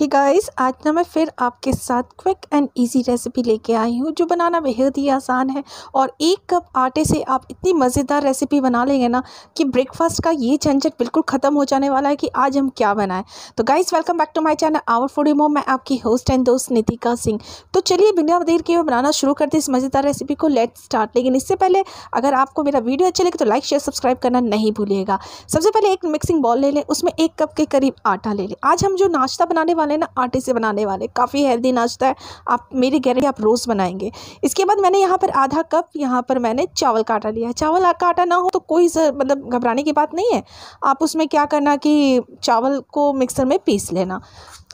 ही guys आज ना मैं फिर आपके साथ क्विक एंड इजी रेसिपी लेके आई हूँ जो बनाना बेहद ही आसान है और एक कप आटे से आप इतनी मज़ेदार रेसिपी बना लेंगे ना कि ब्रेकफास्ट का ये झंझट बिल्कुल ख़त्म हो जाने वाला है कि आज हम क्या बनाएं तो guys welcome back to my channel our foodie मो मैं आपकी होस्ट एंड दोस्त नितिका सिंह तो चलिए बिना देर के बनाना शुरू करती इस मज़ेदार रेसिपी को लेट स्टार्ट लेकिन इससे पहले अगर आपको मेरा वीडियो अच्छा लगे तो लाइक शेयर सब्सक्राइब करना नहीं भूलिएगा सबसे पहले एक मिक्सिंग बॉल ले लें उसमें एक कप के करीब आटा ले लें आज हम जो नाश्ता बनाने वाले वाले ना आटे से बनाने वाले काफ़ी हेल्दी नाश्ता है आप मेरी गारंटी आप रोज़ बनाएंगे इसके बाद मैंने यहाँ पर आधा कप यहाँ पर मैंने चावल काटा लिया है चावल का आटा ना हो तो कोई मतलब घबराने की बात नहीं है आप उसमें क्या करना कि चावल को मिक्सर में पीस लेना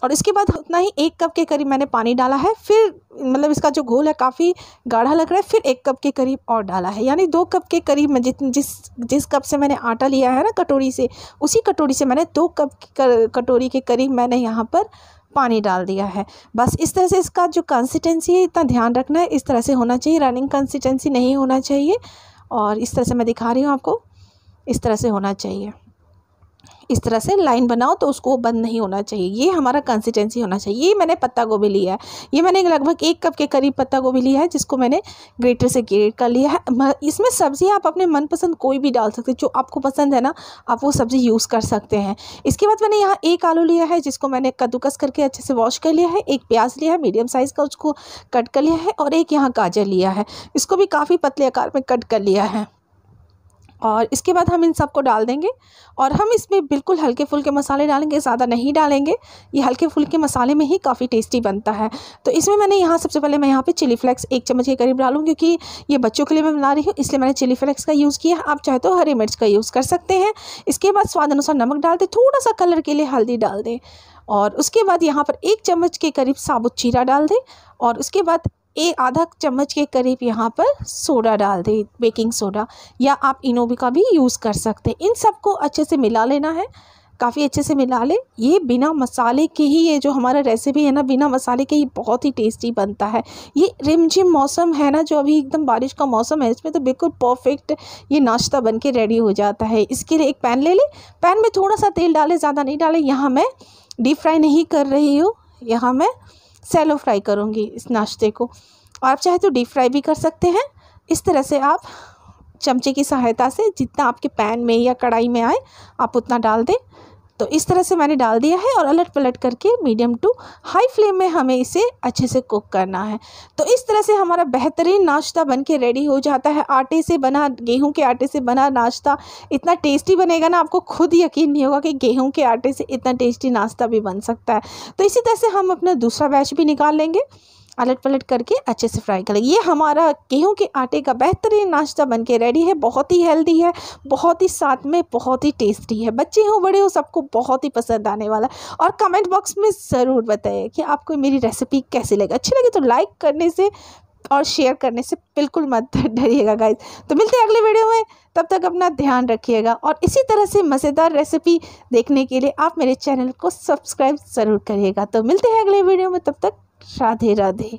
और इसके बाद उतना ही एक कप के करीब मैंने पानी डाला है फिर मतलब इसका जो घोल है काफ़ी गाढ़ा लग रहा है फिर एक कप के करीब और डाला है यानी दो कप के करीब मैं जित जिस जिस कप से मैंने आटा लिया है ना कटोरी से उसी कटोरी से मैंने दो कप कर, कटोरी के करीब मैंने यहाँ पर पानी डाल दिया है बस इस तरह से इसका जो कंसिस्टेंसी है इतना ध्यान रखना है इस तरह से होना चाहिए रनिंग कंसिस्टेंसी नहीं होना चाहिए और इस तरह से मैं दिखा रही हूँ आपको इस तरह से होना चाहिए इस तरह से लाइन बनाओ तो उसको बंद नहीं होना चाहिए ये हमारा कंसिस्टेंसी होना चाहिए ये मैंने पत्ता गोभी लिया है ये मैंने लगभग एक कप के करीब पत्ता गोभी लिया है जिसको मैंने ग्रेटर से ग्रेट कर लिया है इसमें सब्ज़ी आप अपने मनपसंद कोई भी डाल सकते जो आपको पसंद है ना आप वो सब्ज़ी यूज़ कर सकते हैं इसके बाद मैंने यहाँ एक आलू लिया है जिसको मैंने कद्दूकस करके अच्छे से वॉश कर लिया है एक प्याज लिया है मीडियम साइज़ का उसको कट कर लिया है और एक यहाँ गाजर लिया है इसको भी काफ़ी पतले आकार में कट कर लिया है और इसके बाद हम इन सबको डाल देंगे और हम इसमें बिल्कुल हल्के फुल्के मसाले डालेंगे ज़्यादा नहीं डालेंगे ये हल्के फुल्के मसाले में ही काफ़ी टेस्टी बनता है तो इसमें मैंने यहाँ सबसे पहले मैं यहाँ पे चिली फ्लेक्स एक चम्मच के करीब डालूँ क्योंकि ये बच्चों के लिए मैं बना रही हूँ इसलिए मैंने चिली फ्लेक्स का यूज़ किया आप चाहे तो हरी मिर्च का यूज़ कर सकते हैं इसके बाद स्वाद अनुसार नमक डाल दें थोड़ा सा कलर के लिए हल्दी डाल दें और उसके बाद यहाँ पर एक चम्मच के करीब साबुत चीरा डाल दें और उसके बाद एक आधा चम्मच के करीब यहाँ पर सोडा डाल दें बेकिंग सोडा या आप इनोवी का भी यूज़ कर सकते हैं इन सबको अच्छे से मिला लेना है काफ़ी अच्छे से मिला लें ये बिना मसाले के ही ये जो हमारा रेसिपी है ना बिना मसाले के ही बहुत ही टेस्टी बनता है ये रिमझिम मौसम है ना जो अभी एकदम बारिश का मौसम है इसमें तो बिल्कुल परफेक्ट ये नाश्ता बन के रेडी हो जाता है इसके लिए एक पैन ले लें पैन में थोड़ा सा तेल डालें ज़्यादा नहीं डालें यहाँ मैं डीप फ्राई नहीं कर रही हूँ यहाँ मैं सैलो फ्राई करूँगी इस नाश्ते को आप चाहे तो डीप फ्राई भी कर सकते हैं इस तरह से आप चमचे की सहायता से जितना आपके पैन में या कढ़ाई में आए आप उतना डाल दें तो इस तरह से मैंने डाल दिया है और अलट पलट करके मीडियम टू हाई फ्लेम में हमें इसे अच्छे से कुक करना है तो इस तरह से हमारा बेहतरीन नाश्ता बन के रेडी हो जाता है आटे से बना गेहूं के आटे से बना नाश्ता इतना टेस्टी बनेगा ना आपको खुद यकीन नहीं होगा कि गेहूँ के आटे से इतना टेस्टी नाश्ता भी बन सकता है तो इसी तरह से हम अपना दूसरा बैच भी निकाल लेंगे अलट पलट करके अच्छे से फ्राई कर लेंगे ये हमारा गेहूं के आटे का बेहतरीन नाश्ता बन के रेडी है बहुत ही हेल्दी है बहुत ही साथ में बहुत ही टेस्टी है बच्चे हों बड़े हों सबको बहुत ही पसंद आने वाला और कमेंट बॉक्स में ज़रूर बताइए कि आपको मेरी रेसिपी कैसी लगे अच्छी लगे तो लाइक करने से और शेयर करने से बिल्कुल मत डरिएगा गाइज तो मिलते हैं अगले वीडियो में तब तक अपना ध्यान रखिएगा और इसी तरह से मज़ेदार रेसिपी देखने के लिए आप मेरे चैनल को सब्सक्राइब ज़रूर करिएगा तो मिलते हैं अगले वीडियो में तब तक রাধে রাধে